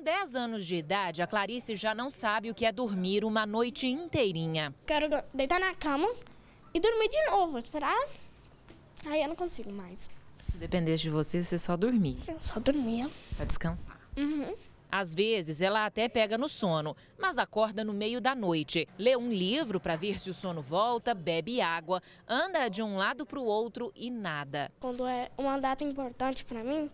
Com 10 anos de idade, a Clarice já não sabe o que é dormir uma noite inteirinha. Quero deitar na cama e dormir de novo, esperar. Aí eu não consigo mais. Se dependesse de você, você só dormia. Eu só dormia. Pra descansar. Uhum. Às vezes, ela até pega no sono, mas acorda no meio da noite. Lê um livro para ver se o sono volta, bebe água, anda de um lado para o outro e nada. Quando é uma data importante para mim,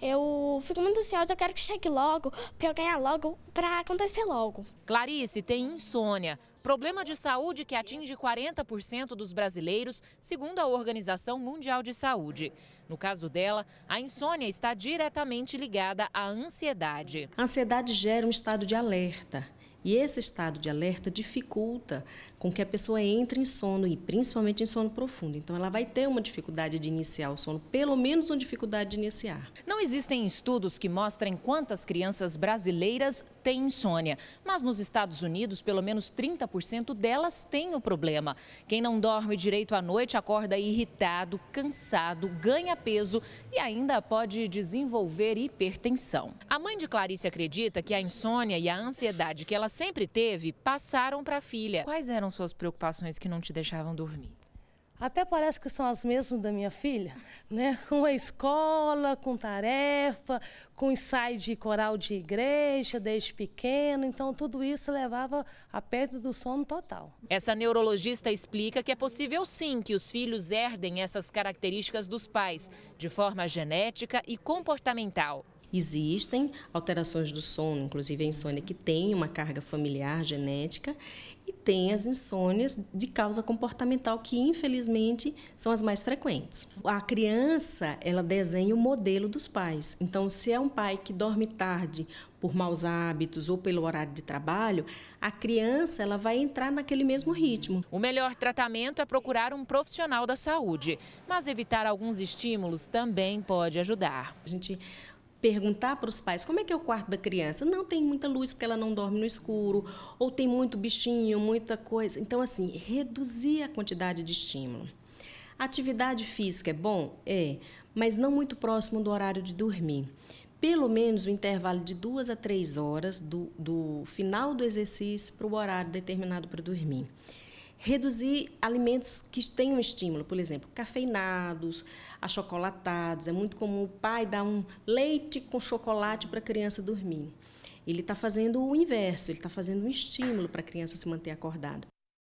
eu fico muito ansiosa, eu quero que chegue logo, para eu ganhar logo, para acontecer logo. Clarice tem insônia, problema de saúde que atinge 40% dos brasileiros, segundo a Organização Mundial de Saúde. No caso dela, a insônia está diretamente ligada à ansiedade. A ansiedade gera um estado de alerta e esse estado de alerta dificulta com que a pessoa entre em sono e principalmente em sono profundo. Então ela vai ter uma dificuldade de iniciar o sono, pelo menos uma dificuldade de iniciar. Não existem estudos que mostrem quantas crianças brasileiras têm insônia, mas nos Estados Unidos, pelo menos 30% delas têm o problema. Quem não dorme direito à noite acorda irritado, cansado, ganha peso e ainda pode desenvolver hipertensão. A mãe de Clarice acredita que a insônia e a ansiedade que ela sempre teve passaram para a filha. Quais eram suas preocupações que não te deixavam dormir? Até parece que são as mesmas da minha filha, né? Com a escola, com tarefa, com ensaio de coral de igreja desde pequeno, então tudo isso levava a perda do sono total. Essa neurologista explica que é possível sim que os filhos herdem essas características dos pais, de forma genética e comportamental. Existem alterações do sono, inclusive a insônia que tem uma carga familiar genética e tem as insônias de causa comportamental que infelizmente são as mais frequentes. A criança, ela desenha o modelo dos pais. Então, se é um pai que dorme tarde por maus hábitos ou pelo horário de trabalho, a criança ela vai entrar naquele mesmo ritmo. O melhor tratamento é procurar um profissional da saúde, mas evitar alguns estímulos também pode ajudar. A gente perguntar para os pais como é que é o quarto da criança. Não tem muita luz porque ela não dorme no escuro, ou tem muito bichinho, muita coisa. Então, assim, reduzir a quantidade de estímulo. Atividade física é bom? É, mas não muito próximo do horário de dormir. Pelo menos o um intervalo de duas a três horas do, do final do exercício para o horário determinado para dormir reduzir alimentos que tenham estímulo, por exemplo, cafeinados, achocolatados. É muito comum o pai dar um leite com chocolate para a criança dormir. Ele está fazendo o inverso, ele está fazendo um estímulo para a criança se manter acordada.